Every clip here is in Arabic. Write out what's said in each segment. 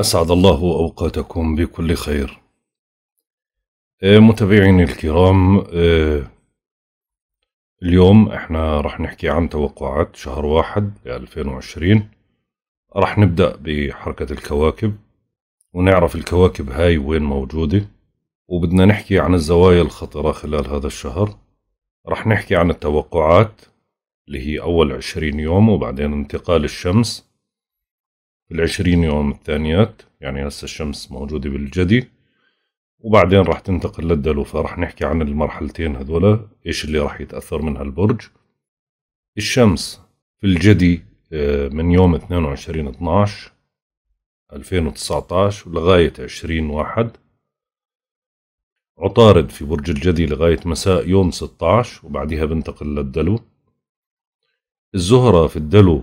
أسعد الله أوقاتكم بكل خير آه، متابعيني الكرام آه، اليوم احنا راح نحكي عن توقعات شهر واحد لألفين وعشرين راح نبدأ بحركة الكواكب ونعرف الكواكب هاي وين موجودة وبدنا نحكي عن الزوايا الخطرة خلال هذا الشهر راح نحكي عن التوقعات اللي هي أول عشرين يوم وبعدين انتقال الشمس العشرين يوم الثانيات يعني هسه الشمس موجودة بالجدي وبعدين راح تنتقل للدلو فرح نحكي عن المرحلتين هذولا ايش اللي راح يتأثر منها البرج الشمس في الجدي آه، من يوم 22 12 2019 لغاية 20 واحد عطارد في برج الجدي لغاية مساء يوم 16 وبعدها بنتقل للدلو الزهرة في الدلو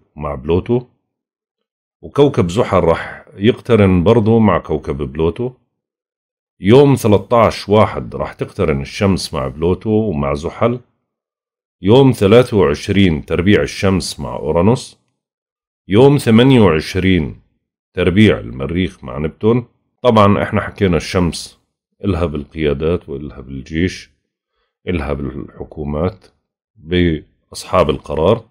مع بلوتو وكوكب زحل راح يقترن برضه مع كوكب بلوتو يوم 13 واحد راح تقترن الشمس مع بلوتو ومع زحل يوم 23 تربيع الشمس مع أورانوس يوم 28 تربيع المريخ مع نبتون طبعا احنا حكينا الشمس إلها بالقيادات وإلها بالجيش إلها بالحكومات بأصحاب القرار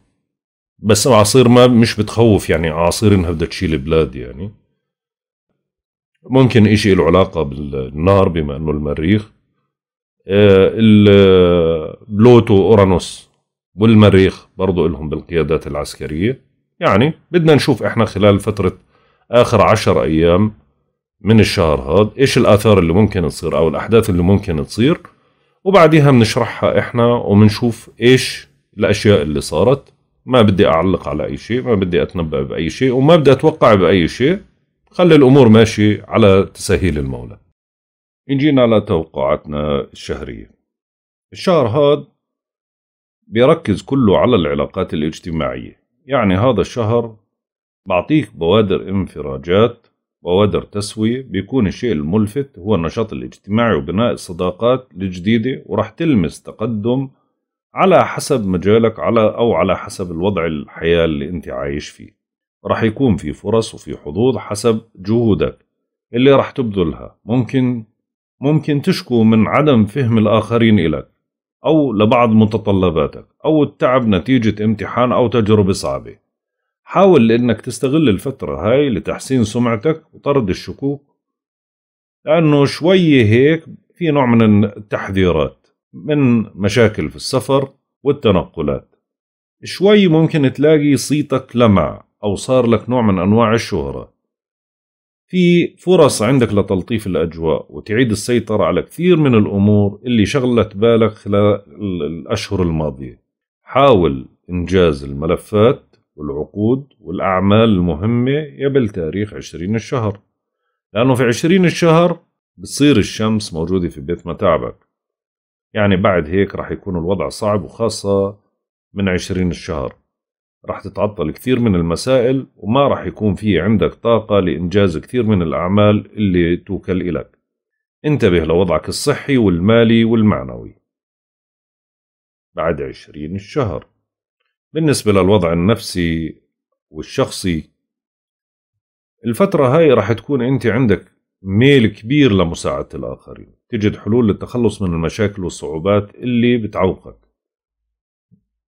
بس اعاصير ما مش بتخوف يعني اعاصير انها بدها تشيل بلاد يعني ممكن إشي له علاقة بالنار بما انه المريخ آه، بلوتو اورانوس والمريخ برضو لهم بالقيادات العسكرية يعني بدنا نشوف احنا خلال فترة اخر عشر ايام من الشهر هذا ايش الاثار اللي ممكن تصير او الاحداث اللي ممكن تصير وبعديها بنشرحها احنا وبنشوف ايش الاشياء اللي صارت ما بدي أعلق على أي شيء ما بدي أتنبأ بأي شيء وما بدي أتوقع بأي شيء خلي الأمور ماشي على تسهيل المولى نجينا على لتوقعاتنا الشهرية الشهر هذا بيركز كله على العلاقات الاجتماعية يعني هذا الشهر بعطيك بوادر انفراجات بوادر تسوية بيكون الشيء الملفت هو النشاط الاجتماعي وبناء الصداقات الجديدة ورح تلمس تقدم على حسب مجالك على أو على حسب الوضع الحياة اللي أنت عايش فيه رح يكون في فرص وفي حظوظ حسب جهودك اللي رح تبذلها ممكن ممكن تشكو من عدم فهم الآخرين إلك أو لبعض متطلباتك أو التعب نتيجة امتحان أو تجربة صعبة حاول إنك تستغل الفترة هاي لتحسين سمعتك وطرد الشكوك لأنه شوية هيك في نوع من التحذيرات من مشاكل في السفر والتنقلات شوي ممكن تلاقي صيتك لمع أو صار لك نوع من أنواع الشهرة في فرص عندك لتلطيف الأجواء وتعيد السيطرة على كثير من الأمور اللي شغلت بالك خلال الأشهر الماضية حاول إنجاز الملفات والعقود والأعمال المهمة قبل تاريخ عشرين الشهر لأنه في عشرين الشهر بتصير الشمس موجودة في بيت متاعبك يعني بعد هيك راح يكون الوضع صعب وخاصة من عشرين الشهر راح تتعطل كثير من المسائل وما راح يكون في عندك طاقة لإنجاز كثير من الأعمال اللي توكل إلك انتبه لوضعك الصحي والمالي والمعنوي بعد عشرين الشهر بالنسبة للوضع النفسي والشخصي الفترة هاي راح تكون انت عندك ميل كبير لمساعدة الآخرين تجد حلول للتخلص من المشاكل والصعوبات اللي بتعوقك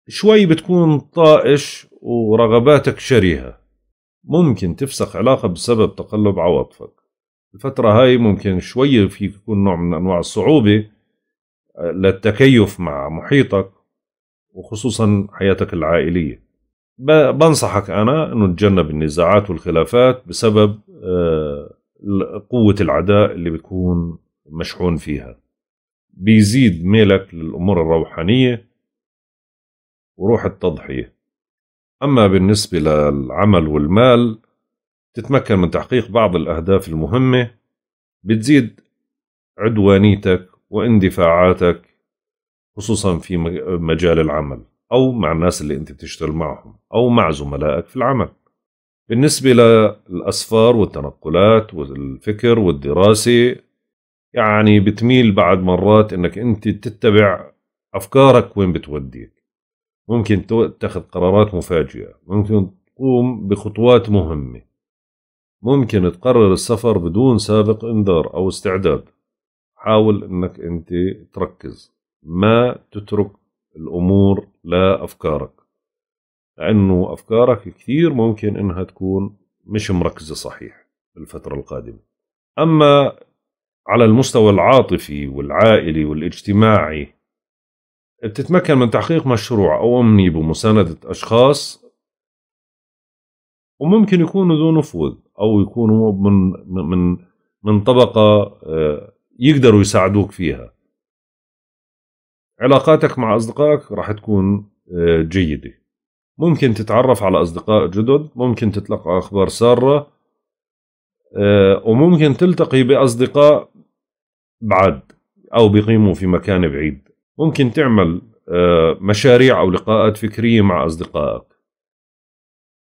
شوي بتكون طائش ورغباتك شريهة ممكن تفسخ علاقة بسبب تقلب عواطفك الفترة هاي ممكن شوي في يكون نوع من أنواع الصعوبة آه، للتكيف مع محيطك وخصوصا حياتك العائلية بنصحك أنا أنه تجنب النزاعات والخلافات بسبب آه، قوه العداء اللي بتكون مشحون فيها بيزيد ميلك للامور الروحانيه وروح التضحيه اما بالنسبه للعمل والمال تتمكن من تحقيق بعض الاهداف المهمه بتزيد عدوانيتك واندفاعاتك خصوصا في مجال العمل او مع الناس اللي انت بتشتغل معهم او مع زملائك في العمل بالنسبة للأسفار والتنقلات والفكر والدراسة يعني بتميل بعد مرات انك انت تتبع افكارك وين بتوديك ممكن تتخذ قرارات مفاجئة ممكن تقوم بخطوات مهمة ممكن تقرر السفر بدون سابق انذار او استعداد حاول انك انت تركز ما تترك الامور لافكارك لأنه أفكارك كثير ممكن إنها تكون مش مركزة صحيح الفترة القادمة أما على المستوى العاطفي والعائلي والاجتماعي بتتمكن من تحقيق مشروع أو أمني بمساندة أشخاص وممكن يكونوا ذو نفوذ أو يكونوا من من من طبقة آه، يقدروا يساعدوك فيها علاقاتك مع أصدقائك راح تكون آه، جيده ممكن تتعرف على أصدقاء جدد ممكن تتلقى أخبار سارة آه، وممكن تلتقي بأصدقاء بعد أو بيقيموا في مكان بعيد ممكن تعمل آه، مشاريع أو لقاءات فكرية مع أصدقائك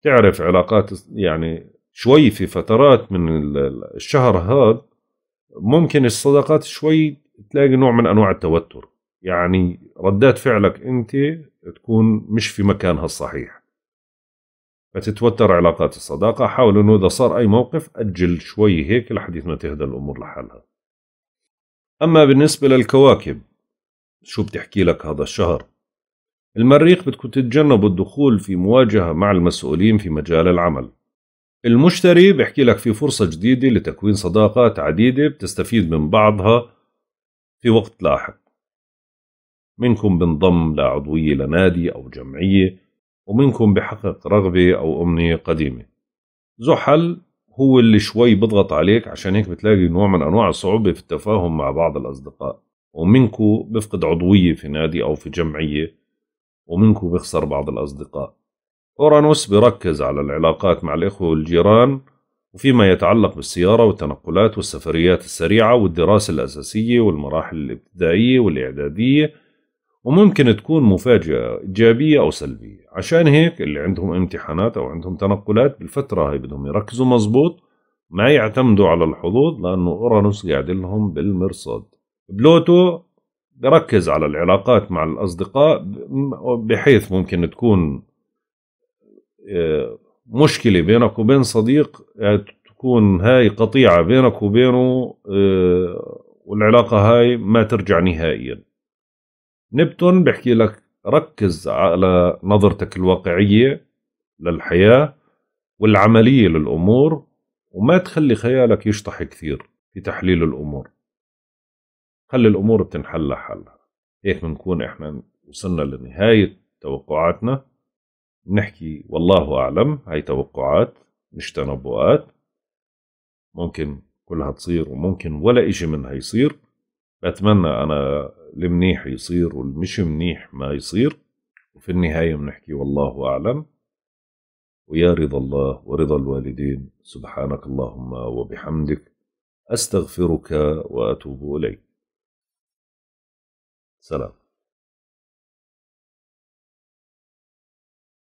تعرف علاقات يعني شوي في فترات من الشهر هذا ممكن الصداقات شوي تلاقي نوع من أنواع التوتر يعني ردات فعلك انت تكون مش في مكانها الصحيح فتتوتر علاقات الصداقة حاول انه اذا صار اي موقف اجل شوي هيك لحديث ما تهدى الامور لحالها اما بالنسبة للكواكب شو بتحكي لك هذا الشهر المريخ بدكم تتجنبوا الدخول في مواجهة مع المسؤولين في مجال العمل المشتري بحكي لك في فرصة جديدة لتكوين صداقات عديدة بتستفيد من بعضها في وقت لاحق منكم بنضم لعضوية لنادي أو جمعية ومنكم بحقق رغبة أو أمنية قديمة زحل هو اللي شوي بضغط عليك عشان هيك بتلاقي نوع من أنواع الصعوبة في التفاهم مع بعض الأصدقاء ومنكو بفقد عضوية في نادي أو في جمعية ومنكو بخسر بعض الأصدقاء أورانوس بركز على العلاقات مع الإخوة والجيران وفيما يتعلق بالسيارة والتنقلات والسفريات السريعة والدراسة الأساسية والمراحل الابتدائية والإعدادية وممكن تكون مفاجأة إيجابية أو سلبية عشان هيك اللي عندهم امتحانات أو عندهم تنقلات بالفترة هاي بدهم يركزوا مزبوط ما يعتمدوا على الحظوظ لأنه أورانوس قاعد لهم بالمرصاد بلوتو بركز على العلاقات مع الأصدقاء بحيث ممكن تكون آه، مشكلة بينك وبين صديق آه، تكون هاي قطيعة بينك وبينه آه، والعلاقة هاي ما ترجع نهائياً نبتون بحكي لك ركز على نظرتك الواقعية للحياة والعملية للأمور وما تخلي خيالك يشطح كثير في تحليل الأمور خلي الأمور بتنحل لحالها هيك بنكون إحنا وصلنا لنهاية توقعاتنا نحكي والله أعلم هاي توقعات مش تنبؤات ممكن كلها تصير وممكن ولا إشي منها يصير بتمنى انا المنيح يصير والمش منيح ما يصير وفي النهايه بنحكي والله اعلم ويا رضا الله ورضا الوالدين سبحانك اللهم وبحمدك استغفرك واتوب اليك سلام